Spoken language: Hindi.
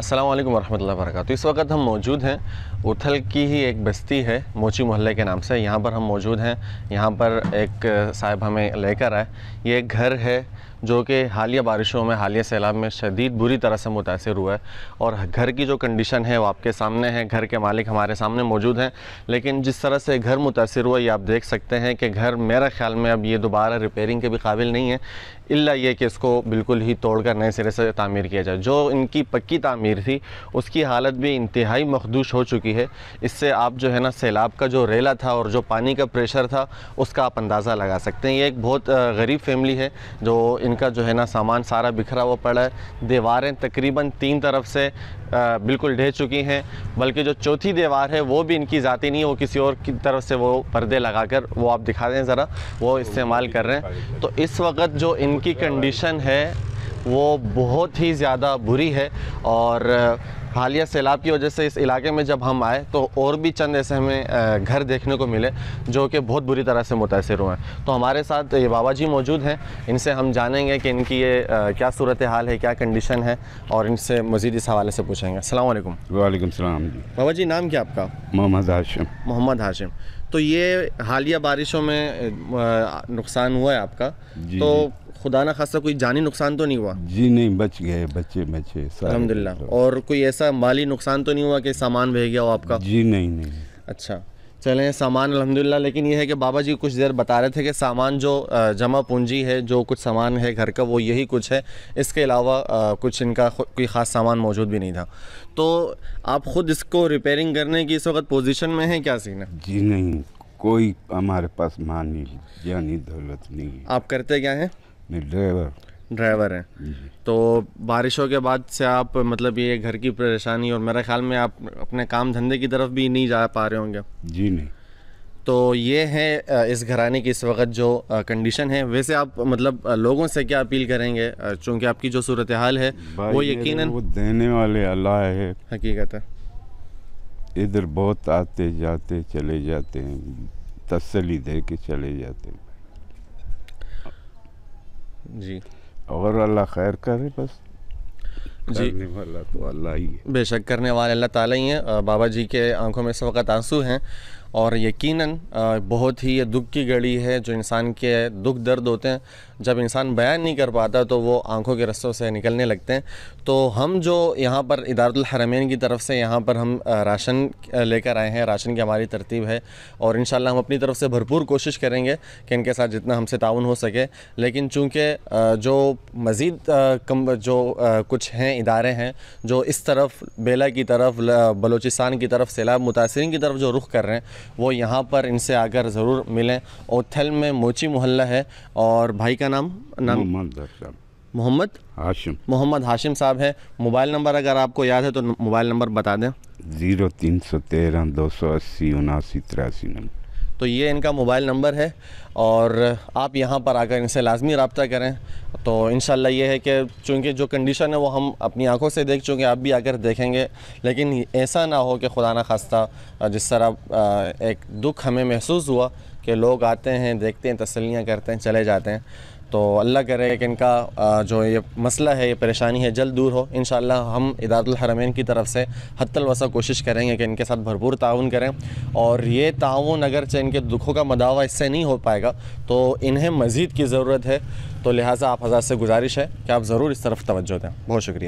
असलम वरह वरक इस वक्त हम मौजूद हैं उथल की ही एक बस्ती है मोची मोहल्ले के नाम से यहाँ पर हम मौजूद हैं यहाँ पर एक साहब हमें लेकर आए ये एक घर है जो कि हालिया बारिशों में हालिया सैलाब में शदीद बुरी तरह से मुतासर हुआ है और घर की जो कंडीशन है वो आपके सामने है घर के मालिक हमारे सामने मौजूद हैं लेकिन जिस तरह से घर मुतासर हुआ ये आप देख सकते हैं कि घर मेरा ख्याल में अब ये दोबारा रिपेयरिंग के भी काबिल नहीं है इल्ला ये कि इसको बिल्कुल ही तोड़कर नए सिरे से तामीर किया जाए जो इनकी पक्की तामीर थी उसकी हालत भी इंतहाई मखदूश हो चुकी है इससे आप जो है ना सैलाब का जो रेला था और जो पानी का प्रेशर था उसका आप अंदाज़ा लगा सकते हैं ये एक बहुत गरीब फैमिली है जो इनका जो है ना सामान सारा बिखरा हुआ पड़ा है दीवारें तकरीबन तीन तरफ से बिल्कुल ढह चुकी हैं बल्कि जो चौथी दीवार है वो भी इनकी ज़ाती नहीं है वो किसी और की तरफ से वो पर्दे लगाकर वो आप दिखा दें ज़रा वो इस्तेमाल कर रहे हैं तो इस वक्त जो इनकी कंडीशन है वो बहुत ही ज़्यादा बुरी है और हालिया सैलाब की वजह से इस इलाके में जब हम आए तो और भी चंद ऐसे हमें घर देखने को मिले जो कि बहुत बुरी तरह से मुतासर हुए हैं तो हमारे साथ ये बाबा जी मौजूद हैं इनसे हम जानेंगे कि इनकी ये क्या सूरत हाल है क्या कंडीशन है और इनसे मज़ीद इस हवाले से पूछेंगे अलैक् वाईक सलाम बाबा जी नाम क्या आपका मोहम्मद हाशिम मोहम्मद हाशिम तो ये हालिया बारिशों में नुकसान हुआ है आपका जी, तो खुदा ना खासा कोई जानी नुकसान तो नहीं हुआ जी नहीं बच गए बच्चे बचे अलहमदिल्ला और कोई ऐसा माली नुकसान तो नहीं हुआ कि सामान बह गया हो आपका जी नहीं नहीं अच्छा चलें सामान अलहमदिल्ला लेकिन यह है कि बाबा जी कुछ देर बता रहे थे कि सामान जो जमा पूंजी है जो कुछ सामान है घर का वो यही कुछ है इसके अलावा कुछ इनका कोई ख़ास सामान मौजूद भी नहीं था तो आप ख़ुद इसको रिपेयरिंग करने की इस वक्त पोजीशन में है क्या सीन है जी नहीं कोई हमारे पास मान नहीं जानी दौलत नहीं आप करते क्या हैं ड्राइवर ड्राइवर हैं तो बारिशों के बाद से आप मतलब ये घर की परेशानी और मेरे ख्याल में आप अपने काम धंधे की तरफ भी नहीं जा पा रहे होंगे जी नहीं तो ये है इस घराने की इस वक्त जो कंडीशन है वैसे आप मतलब लोगों से क्या अपील करेंगे चूंकि आपकी जो सूरत हाल है वो यकीन वो देने वाले अल्लाह है हकीकत है इधर बहुत आते जाते चले जाते हैं तसली दे के चले जाते हैं जी और अल्लाह खैर करे बस करने वाला तो अल्लाह ही है बेशक करने वाले अल्लाह ताला ही हैं बाबा जी के आंखों में इस वक्त आंसू हैं और यकीनन बहुत ही ये दुख की घड़ी है जो इंसान के दुख दर्द होते हैं जब इंसान बयान नहीं कर पाता तो वो आंखों के रस्तों से निकलने लगते हैं तो हम जो यहाँ पर इदारतुल हरमैन की तरफ से यहाँ पर हम राशन लेकर आए हैं राशन की हमारी तरतीब है और इन हम अपनी तरफ से भरपूर कोशिश करेंगे कि इनके साथ जितना हमसे ताउन हो सके लेकिन चूँकि जो मज़ीद कम जो कुछ हैं इदारे हैं जो इस तरफ बेला की तरफ बलोचिस्तान की तरफ सैलाब मुतासरीन की तरफ जो रुख कर रहे हैं वो यहाँ पर इनसे आकर ज़रूर मिलें ओथल में मोची मोहल्ला है और भाई का नाम नाम मोहम्मद मोहम्मद हाशिम मोहम्मद हाशिम साहब है मोबाइल नंबर अगर आपको याद है तो मोबाइल नंबर बता दें ज़ीरो तीन सौ तेरह दो सौ अस्सी उनासी तिरासी नंबर तो ये इनका मोबाइल नंबर है और आप यहाँ पर आकर इनसे लाजमी रबता करें तो इन ये है कि चूँकि जो कंडीशन है वो हम अपनी आंखों से देख चुके आप भी आकर देखेंगे लेकिन ऐसा ना हो कि खुदा न खास्ता जिस तरह एक दुख हमें महसूस हुआ कि लोग आते हैं देखते हैं तसलियाँ करते हैं चले जाते हैं तो अल्लाह करे कि इनका जो ये मसला है ये परेशानी है जल्द दूर हो इन हम इदारतलहरमैन की तरफ से हतलवसा कोशिश करेंगे कि इनके साथ भरपूर ताउन करें और ये ताउन अगरचे इनके दुखों का मदावा इससे नहीं हो पाएगा तो इन्हें मज़ीद की ज़रूरत है तो लिहाजा आप हज़ार से गुजारिश है कि आप ज़रूर इस तरफ तोज्जो दें बहुत शुक्रिया